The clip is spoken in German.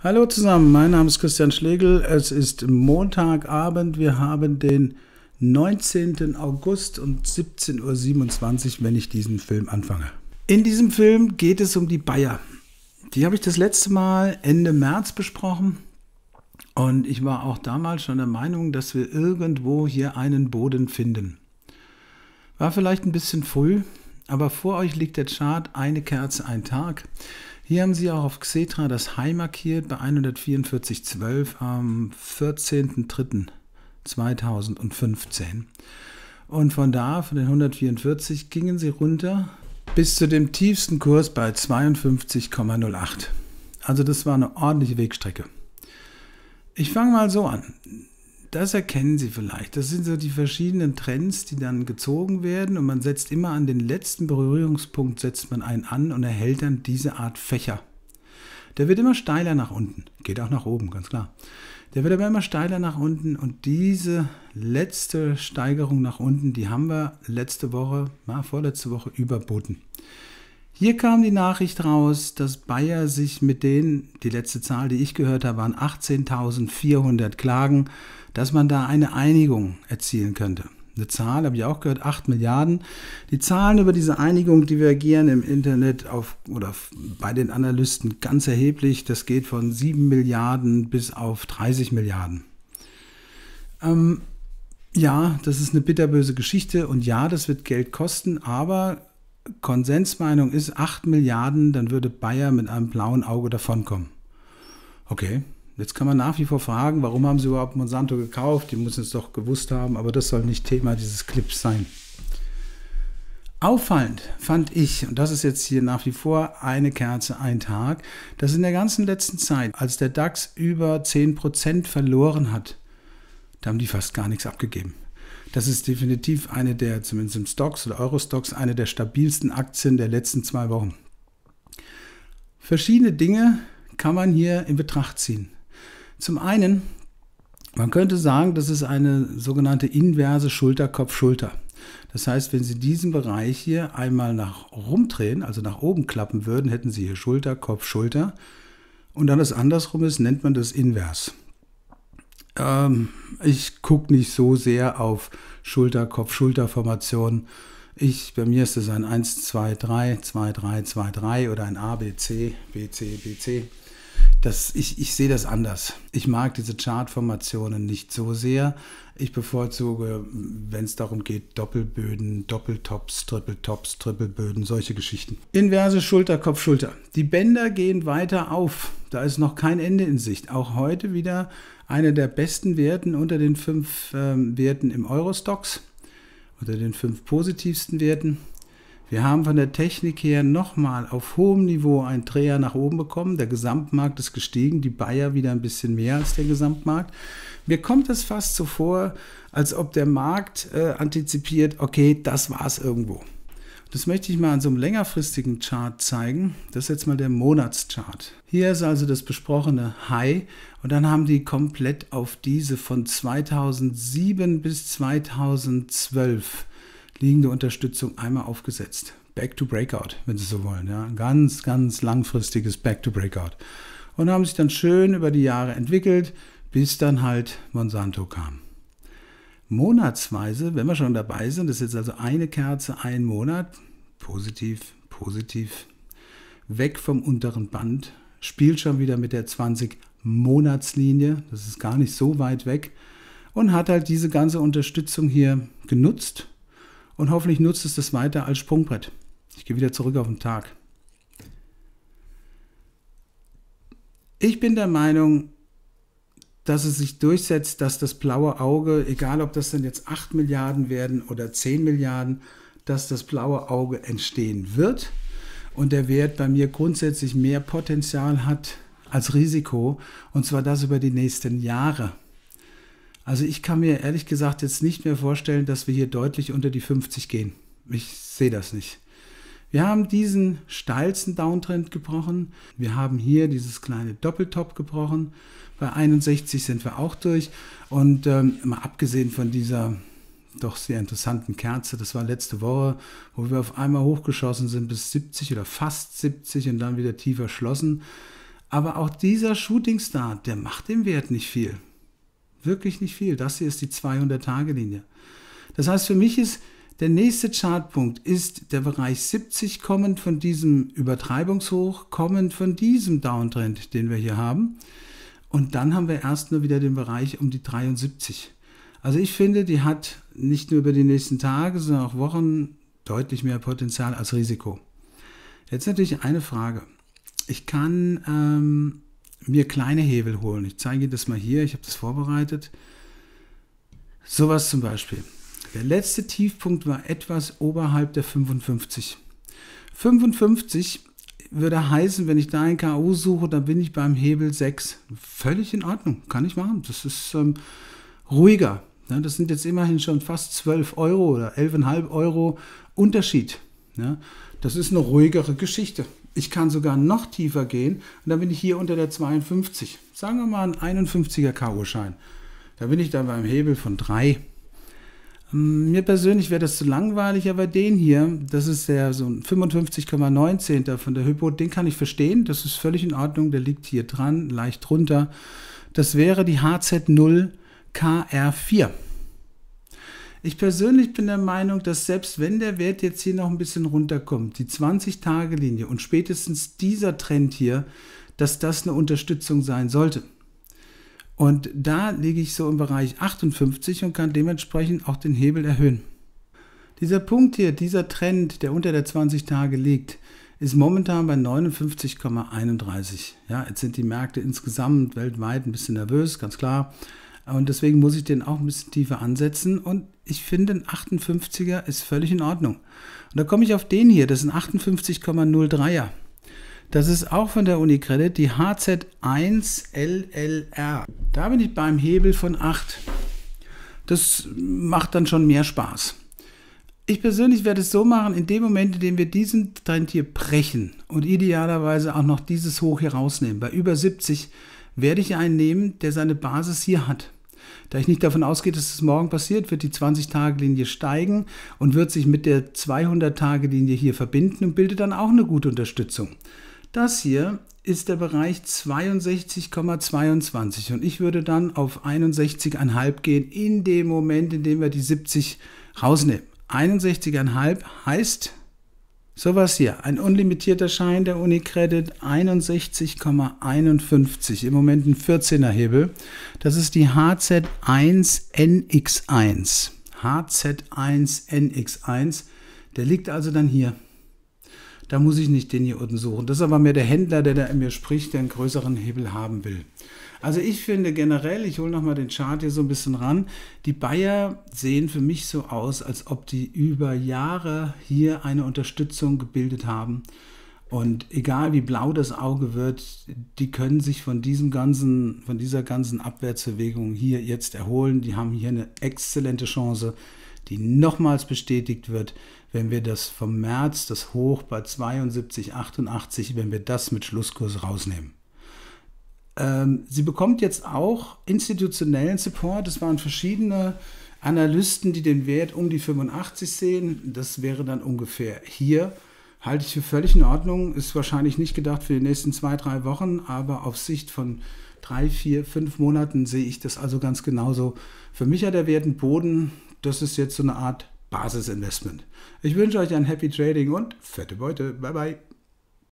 Hallo zusammen, mein Name ist Christian Schlegel. Es ist Montagabend. Wir haben den 19. August und 17.27 Uhr, wenn ich diesen Film anfange. In diesem Film geht es um die Bayer. Die habe ich das letzte Mal Ende März besprochen. Und ich war auch damals schon der Meinung, dass wir irgendwo hier einen Boden finden. War vielleicht ein bisschen früh, aber vor euch liegt der Chart Eine Kerze, ein Tag. Hier haben Sie auch auf Xetra das High markiert bei 144.12 am 14.03.2015. Und von da, von den 144, gingen Sie runter bis zu dem tiefsten Kurs bei 52,08. Also das war eine ordentliche Wegstrecke. Ich fange mal so an das erkennen Sie vielleicht. Das sind so die verschiedenen Trends, die dann gezogen werden und man setzt immer an den letzten Berührungspunkt, setzt man einen an und erhält dann diese Art Fächer. Der wird immer steiler nach unten, geht auch nach oben, ganz klar. Der wird aber immer steiler nach unten und diese letzte Steigerung nach unten, die haben wir letzte Woche, na, vorletzte Woche überboten. Hier kam die Nachricht raus, dass Bayer sich mit denen, die letzte Zahl, die ich gehört habe, waren 18.400 Klagen, dass man da eine Einigung erzielen könnte. Eine Zahl, habe ich auch gehört, 8 Milliarden. Die Zahlen über diese Einigung divergieren im Internet auf, oder bei den Analysten ganz erheblich. Das geht von 7 Milliarden bis auf 30 Milliarden. Ähm, ja, das ist eine bitterböse Geschichte und ja, das wird Geld kosten, aber Konsensmeinung ist 8 Milliarden, dann würde Bayer mit einem blauen Auge davonkommen. Okay, Jetzt kann man nach wie vor fragen, warum haben sie überhaupt Monsanto gekauft? Die müssen es doch gewusst haben, aber das soll nicht Thema dieses Clips sein. Auffallend fand ich, und das ist jetzt hier nach wie vor eine Kerze, ein Tag, dass in der ganzen letzten Zeit, als der DAX über 10% verloren hat, da haben die fast gar nichts abgegeben. Das ist definitiv eine der, zumindest im Stocks oder Eurostocks, eine der stabilsten Aktien der letzten zwei Wochen. Verschiedene Dinge kann man hier in Betracht ziehen. Zum einen, man könnte sagen, das ist eine sogenannte inverse Schulter-Kopf-Schulter. Das heißt, wenn Sie diesen Bereich hier einmal nach rumdrehen, also nach oben klappen würden, hätten Sie hier Schulter, Kopf, Schulter. Und dann das andersrum ist, nennt man das invers. Ähm, ich gucke nicht so sehr auf Schulter, Kopf, Schulter-Formation. Ich, bei mir ist es ein 1, 2, 3, 2, 3, 2, 3 oder ein A, B, C, B, C, B, C. Das, ich, ich sehe das anders. Ich mag diese Chartformationen nicht so sehr. Ich bevorzuge, wenn es darum geht, Doppelböden, Doppeltops, Tripletops, Tripleböden, solche Geschichten. Inverse Schulter, Kopf, Schulter. Die Bänder gehen weiter auf. Da ist noch kein Ende in Sicht. Auch heute wieder einer der besten Werten unter den fünf ähm, Werten im Eurostox, unter den fünf positivsten Werten. Wir haben von der Technik her nochmal auf hohem Niveau einen Dreher nach oben bekommen. Der Gesamtmarkt ist gestiegen, die Bayer wieder ein bisschen mehr als der Gesamtmarkt. Mir kommt es fast so vor, als ob der Markt äh, antizipiert, okay, das war es irgendwo. Das möchte ich mal an so einem längerfristigen Chart zeigen. Das ist jetzt mal der Monatschart. Hier ist also das besprochene High und dann haben die komplett auf diese von 2007 bis 2012 liegende Unterstützung einmal aufgesetzt. Back to Breakout, wenn Sie so wollen. Ja. Ganz, ganz langfristiges Back to Breakout. Und haben sich dann schön über die Jahre entwickelt, bis dann halt Monsanto kam. Monatsweise, wenn wir schon dabei sind, das ist jetzt also eine Kerze, ein Monat, positiv, positiv, weg vom unteren Band, spielt schon wieder mit der 20-Monatslinie, das ist gar nicht so weit weg, und hat halt diese ganze Unterstützung hier genutzt und hoffentlich nutzt es das weiter als Sprungbrett. Ich gehe wieder zurück auf den Tag. Ich bin der Meinung, dass es sich durchsetzt, dass das blaue Auge, egal ob das dann jetzt 8 Milliarden werden oder 10 Milliarden, dass das blaue Auge entstehen wird und der Wert bei mir grundsätzlich mehr Potenzial hat als Risiko und zwar das über die nächsten Jahre. Also ich kann mir ehrlich gesagt jetzt nicht mehr vorstellen, dass wir hier deutlich unter die 50 gehen. Ich sehe das nicht. Wir haben diesen steilsten Downtrend gebrochen. Wir haben hier dieses kleine Doppeltop gebrochen. Bei 61 sind wir auch durch. Und ähm, mal abgesehen von dieser doch sehr interessanten Kerze. Das war letzte Woche, wo wir auf einmal hochgeschossen sind bis 70 oder fast 70 und dann wieder tiefer schlossen. Aber auch dieser Shooting Star, der macht dem Wert nicht viel. Wirklich nicht viel. Das hier ist die 200-Tage-Linie. Das heißt, für mich ist der nächste Chartpunkt ist der Bereich 70 kommend von diesem Übertreibungshoch, kommend von diesem Downtrend, den wir hier haben. Und dann haben wir erst nur wieder den Bereich um die 73. Also ich finde, die hat nicht nur über die nächsten Tage, sondern auch Wochen deutlich mehr Potenzial als Risiko. Jetzt natürlich eine Frage. Ich kann ähm, mir kleine Hebel holen. Ich zeige Ihnen das mal hier, ich habe das vorbereitet. Sowas zum Beispiel. Der letzte Tiefpunkt war etwas oberhalb der 55. 55 würde heißen, wenn ich da ein K.O. suche, dann bin ich beim Hebel 6. Völlig in Ordnung, kann ich machen. Das ist ähm, ruhiger. Ja, das sind jetzt immerhin schon fast 12 Euro oder 11,5 Euro Unterschied. Ja, das ist eine ruhigere Geschichte. Ich kann sogar noch tiefer gehen und dann bin ich hier unter der 52. Sagen wir mal ein 51er Karo-Schein. Da bin ich dann beim Hebel von 3. Ähm, mir persönlich wäre das zu langweilig, aber den hier, das ist der so ein 55,19 von der Hypo, den kann ich verstehen, das ist völlig in Ordnung, der liegt hier dran, leicht drunter. Das wäre die HZ0 KR4. Ich persönlich bin der Meinung, dass selbst wenn der Wert jetzt hier noch ein bisschen runterkommt, die 20-Tage-Linie und spätestens dieser Trend hier, dass das eine Unterstützung sein sollte. Und da liege ich so im Bereich 58 und kann dementsprechend auch den Hebel erhöhen. Dieser Punkt hier, dieser Trend, der unter der 20 Tage liegt, ist momentan bei 59,31. Ja, jetzt sind die Märkte insgesamt weltweit ein bisschen nervös, ganz klar. Und deswegen muss ich den auch ein bisschen tiefer ansetzen. Und ich finde, ein 58er ist völlig in Ordnung. Und da komme ich auf den hier, das ist ein 58,03er. Das ist auch von der UniCredit, die HZ1LLR. Da bin ich beim Hebel von 8. Das macht dann schon mehr Spaß. Ich persönlich werde es so machen, in dem Moment, in dem wir diesen Trend hier brechen und idealerweise auch noch dieses Hoch hier rausnehmen, bei über 70, werde ich einen nehmen, der seine Basis hier hat. Da ich nicht davon ausgehe, dass es morgen passiert, wird die 20-Tage-Linie steigen und wird sich mit der 200-Tage-Linie hier verbinden und bildet dann auch eine gute Unterstützung. Das hier ist der Bereich 62,22 und ich würde dann auf 61,5 gehen in dem Moment, in dem wir die 70 rausnehmen. 61,5 heißt, Sowas hier, ein unlimitierter Schein der Unicredit 61,51, im Moment ein 14er Hebel. Das ist die HZ1NX1. HZ1NX1, der liegt also dann hier. Da muss ich nicht den hier unten suchen. Das ist aber mehr der Händler, der da in mir spricht, der einen größeren Hebel haben will. Also ich finde generell, ich hole nochmal den Chart hier so ein bisschen ran, die Bayer sehen für mich so aus, als ob die über Jahre hier eine Unterstützung gebildet haben. Und egal wie blau das Auge wird, die können sich von diesem ganzen, von dieser ganzen Abwärtsbewegung hier jetzt erholen. Die haben hier eine exzellente Chance, die nochmals bestätigt wird, wenn wir das vom März, das Hoch bei 72,88, wenn wir das mit Schlusskurs rausnehmen. Ähm, sie bekommt jetzt auch institutionellen Support. Es waren verschiedene Analysten, die den Wert um die 85 sehen. Das wäre dann ungefähr hier. Halte ich für völlig in Ordnung. Ist wahrscheinlich nicht gedacht für die nächsten zwei, drei Wochen, aber auf Sicht von drei, vier, fünf Monaten sehe ich das also ganz genauso. Für mich hat der Wert einen Boden. Das ist jetzt so eine Art Basisinvestment. Ich wünsche euch ein Happy Trading und fette Beute. Bye bye.